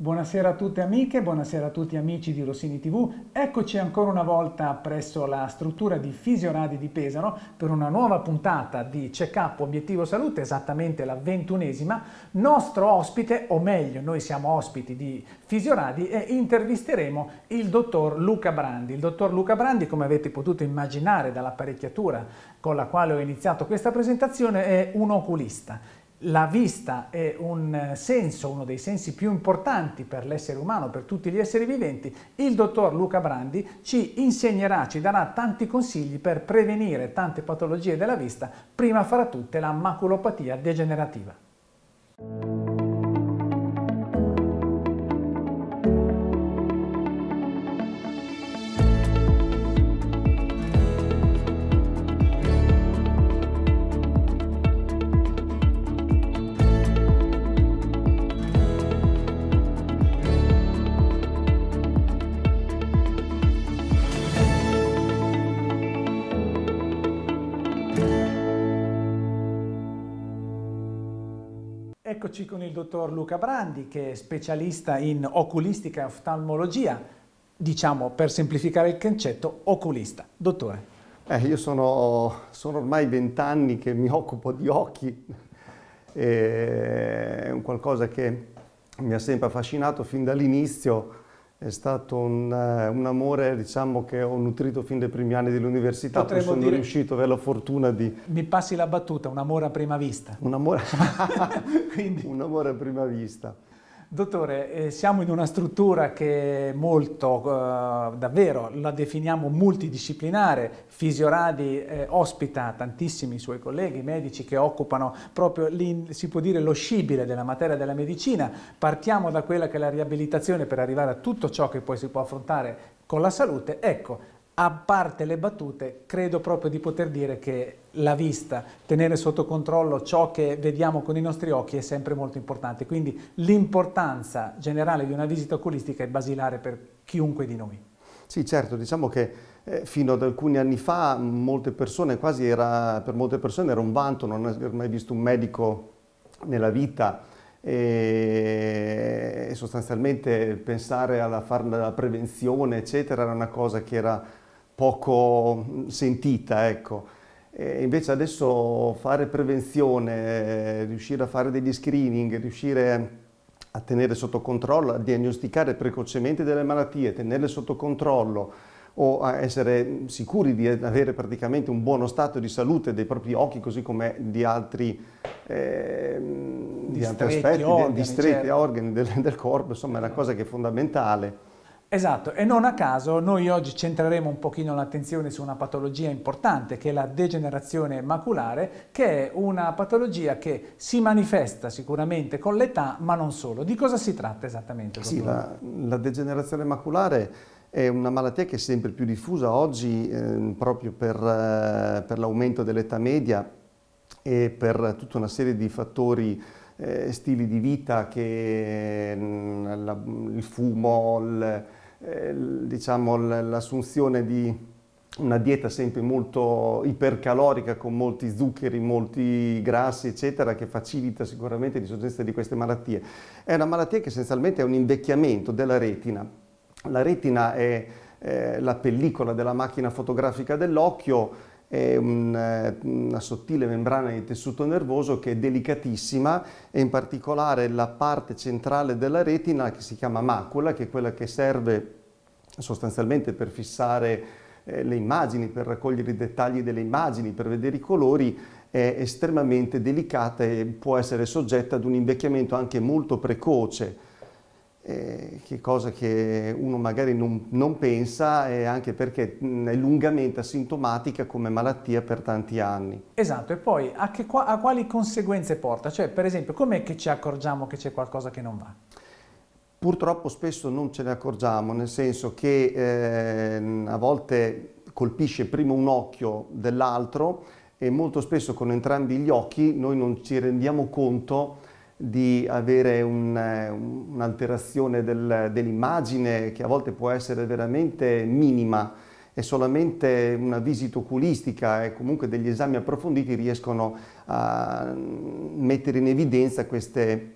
Buonasera a tutte amiche, buonasera a tutti amici di Rossini TV. Eccoci ancora una volta presso la struttura di Fisionadi di Pesaro per una nuova puntata di Check Up Obiettivo Salute, esattamente la ventunesima. Nostro ospite, o meglio, noi siamo ospiti di Fisionadi e intervisteremo il dottor Luca Brandi. Il dottor Luca Brandi, come avete potuto immaginare dall'apparecchiatura con la quale ho iniziato questa presentazione, è un oculista la vista è un senso, uno dei sensi più importanti per l'essere umano, per tutti gli esseri viventi. Il dottor Luca Brandi ci insegnerà, ci darà tanti consigli per prevenire tante patologie della vista, prima fra tutte la maculopatia degenerativa. Eccoci con il dottor Luca Brandi che è specialista in oculistica e oftalmologia, diciamo per semplificare il concetto oculista. Dottore. Eh, io sono, sono ormai vent'anni che mi occupo di occhi, eh, è un qualcosa che mi ha sempre affascinato fin dall'inizio è stato un, eh, un amore diciamo, che ho nutrito fin dai primi anni dell'università, poi sono dire, riuscito a avere la fortuna di... Mi passi la battuta, un amore a prima vista. Un amore, Quindi... un amore a prima vista. Dottore, eh, siamo in una struttura che è molto, eh, davvero, la definiamo multidisciplinare. Fisioradi eh, ospita tantissimi suoi colleghi medici che occupano proprio, si può dire, lo scibile della materia della medicina. Partiamo da quella che è la riabilitazione per arrivare a tutto ciò che poi si può affrontare con la salute. Ecco, a parte le battute, credo proprio di poter dire che la vista, tenere sotto controllo ciò che vediamo con i nostri occhi è sempre molto importante, quindi l'importanza generale di una visita oculistica è basilare per chiunque di noi. Sì, certo, diciamo che eh, fino ad alcuni anni fa molte persone, quasi era, per molte persone era un vanto non aver mai visto un medico nella vita e sostanzialmente pensare alla fare la prevenzione eccetera era una cosa che era poco mm, sentita, ecco. E invece adesso fare prevenzione, eh, riuscire a fare degli screening, riuscire a tenere sotto controllo, a diagnosticare precocemente delle malattie, tenerle sotto controllo o a essere sicuri di avere praticamente un buono stato di salute dei propri occhi così come di altri, eh, di altri aspetti, organi, di stretti certo. organi del, del corpo, insomma è una certo. cosa che è fondamentale. Esatto, e non a caso noi oggi centreremo un pochino l'attenzione su una patologia importante che è la degenerazione maculare, che è una patologia che si manifesta sicuramente con l'età, ma non solo. Di cosa si tratta esattamente? Sì, la, la, degenerazione maculare è una malattia che è sempre più diffusa oggi eh, proprio per, eh, per l'aumento dell'età media e per tutta una serie di fattori eh, stili di vita che mm, la, il fumo, il, diciamo, l'assunzione di una dieta sempre molto ipercalorica con molti zuccheri, molti grassi eccetera che facilita sicuramente l'insorgenza di queste malattie. È una malattia che essenzialmente è un invecchiamento della retina. La retina è eh, la pellicola della macchina fotografica dell'occhio è un, eh, una sottile membrana di tessuto nervoso che è delicatissima e in particolare la parte centrale della retina che si chiama macula, che è quella che serve sostanzialmente per fissare eh, le immagini, per raccogliere i dettagli delle immagini, per vedere i colori, è estremamente delicata e può essere soggetta ad un invecchiamento anche molto precoce eh, che cosa che uno magari non, non pensa e anche perché mm, è lungamente asintomatica come malattia per tanti anni. Esatto, e poi a, che, a quali conseguenze porta? Cioè, per esempio, com'è che ci accorgiamo che c'è qualcosa che non va? Purtroppo spesso non ce ne accorgiamo, nel senso che eh, a volte colpisce prima un occhio dell'altro e molto spesso con entrambi gli occhi noi non ci rendiamo conto di avere un, un'alterazione del, dell'immagine che a volte può essere veramente minima è solamente una visita oculistica e comunque degli esami approfonditi riescono a mettere in evidenza queste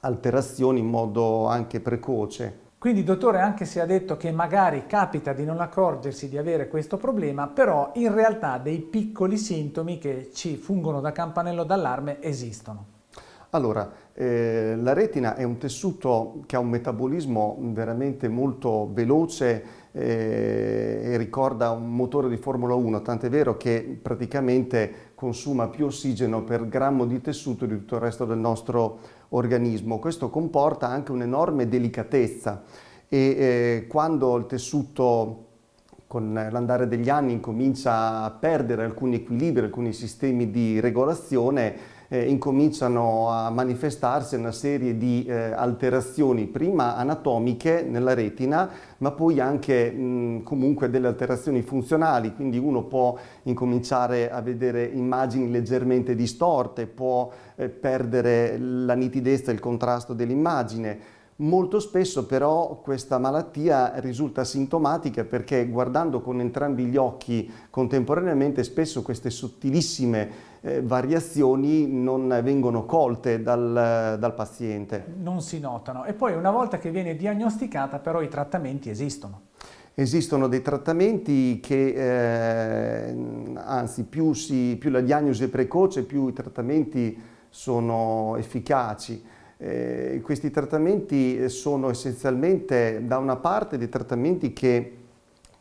alterazioni in modo anche precoce. Quindi dottore, anche se ha detto che magari capita di non accorgersi di avere questo problema, però in realtà dei piccoli sintomi che ci fungono da campanello d'allarme esistono. Allora, eh, la retina è un tessuto che ha un metabolismo veramente molto veloce eh, e ricorda un motore di Formula 1, tant'è vero che praticamente consuma più ossigeno per grammo di tessuto di tutto il resto del nostro organismo. Questo comporta anche un'enorme delicatezza e eh, quando il tessuto con l'andare degli anni incomincia a perdere alcuni equilibri, alcuni sistemi di regolazione, eh, incominciano a manifestarsi una serie di eh, alterazioni, prima anatomiche nella retina, ma poi anche mh, comunque delle alterazioni funzionali, quindi uno può incominciare a vedere immagini leggermente distorte, può eh, perdere la nitidezza e il contrasto dell'immagine. Molto spesso però questa malattia risulta sintomatica perché guardando con entrambi gli occhi contemporaneamente spesso queste sottilissime eh, variazioni non vengono colte dal, dal, paziente. Non si notano e poi una volta che viene diagnosticata però i trattamenti esistono. Esistono dei trattamenti che, eh, anzi più, si, più la diagnosi è precoce, più i trattamenti sono efficaci. Eh, questi trattamenti sono essenzialmente da una parte dei trattamenti che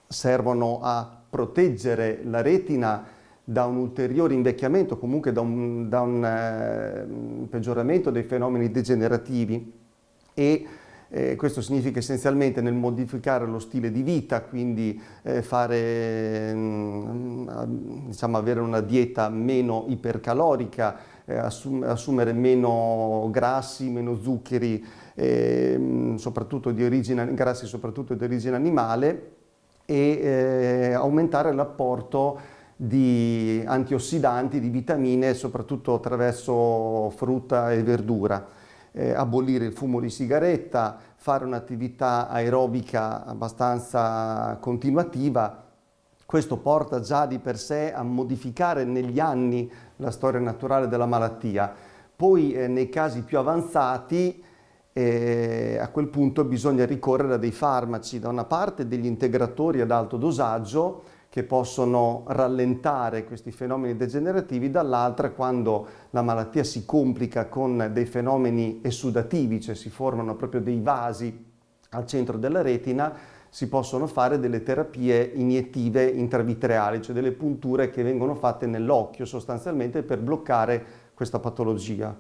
servono a proteggere la retina da un ulteriore invecchiamento, comunque da un, da un uh, peggioramento dei fenomeni degenerativi e eh, questo significa essenzialmente nel modificare lo stile di vita, quindi eh, fare, mh, mm, diciamo, avere una dieta meno ipercalorica, eh, assum assumere meno grassi, meno zuccheri, mh, ehm, soprattutto di origine, grassi soprattutto di origine animale e eh, aumentare l'apporto di antiossidanti, di vitamine, soprattutto attraverso frutta e verdura. Eh, abolire il fumo di sigaretta, fare un'attività aerobica abbastanza continuativa, questo porta già di per sé a modificare negli anni la storia naturale della malattia. Poi eh, nei casi più avanzati eh, a quel punto bisogna ricorrere a dei farmaci, da una parte degli integratori ad alto dosaggio, che possono rallentare questi fenomeni degenerativi, dall'altra quando la malattia si complica con dei fenomeni esudativi, cioè si formano proprio dei vasi al centro della retina, si possono fare delle terapie iniettive intravitreali, cioè delle punture che vengono fatte nell'occhio sostanzialmente per bloccare questa patologia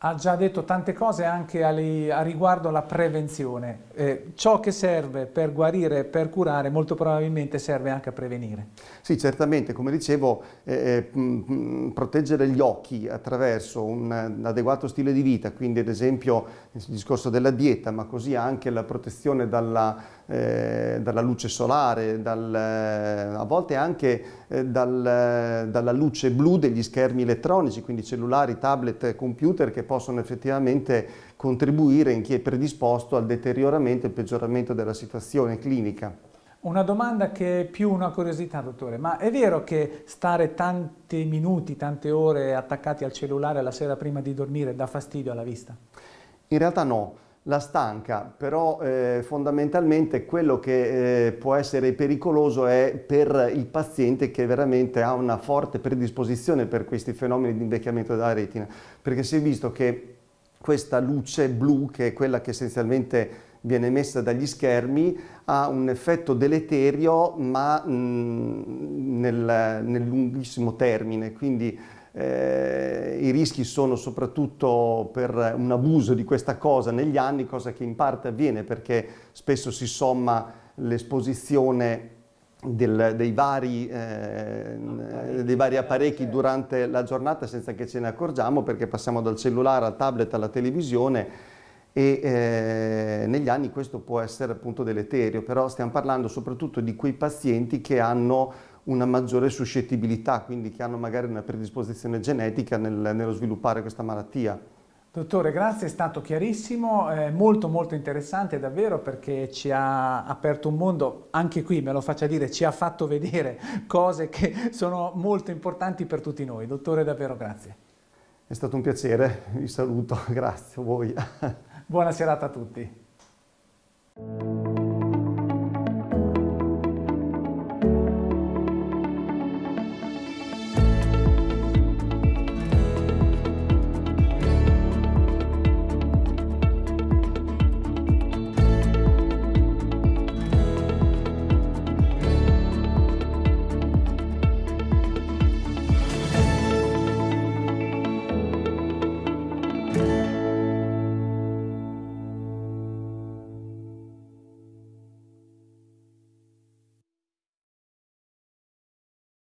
ha già detto tante cose anche alle, a riguardo alla prevenzione. Eh, ciò che serve per guarire, per curare, molto probabilmente serve anche a prevenire. Sì, certamente, come dicevo, eh, mh, eh, mm, mm, proteggere gli occhi attraverso un, un, adeguato stile di vita, quindi ad esempio il discorso della dieta, ma così anche la protezione dalla eh, dalla luce solare, dal, eh, a volte anche eh, dal, eh, dalla luce blu degli schermi elettronici, quindi cellulari, tablet, computer che possono effettivamente contribuire in chi è predisposto al deterioramento e peggioramento della situazione clinica. Una domanda che è più una curiosità, dottore, ma è vero che stare tanti minuti, tante ore attaccati al cellulare la sera prima di dormire dà fastidio alla vista? In realtà no la stanca, però eh, fondamentalmente quello che eh, può essere pericoloso è per il paziente che veramente ha una forte predisposizione per questi fenomeni di invecchiamento della retina, perché si è visto che questa luce blu, che è quella che essenzialmente viene emessa dagli schermi, ha un effetto deleterio ma mh, mm, nel, nel lunghissimo termine, quindi eh, I rischi sono soprattutto per un abuso di questa cosa negli anni, cosa che in parte avviene perché spesso si somma l'esposizione del, dei, vari, eh, dei, vari, apparecchi durante la giornata senza che ce ne accorgiamo perché passiamo dal cellulare al tablet alla televisione e eh, negli anni questo può essere appunto deleterio, però stiamo parlando soprattutto di quei pazienti che hanno una maggiore suscettibilità, quindi che hanno magari una predisposizione genetica nel, nello sviluppare questa malattia. Dottore, grazie, è stato chiarissimo, eh, molto molto interessante davvero perché ci ha aperto un mondo, anche qui me lo faccia dire, ci ha fatto vedere cose che sono molto importanti per tutti noi. Dottore, davvero grazie. È stato un piacere, vi saluto, grazie a voi. Buona serata a tutti.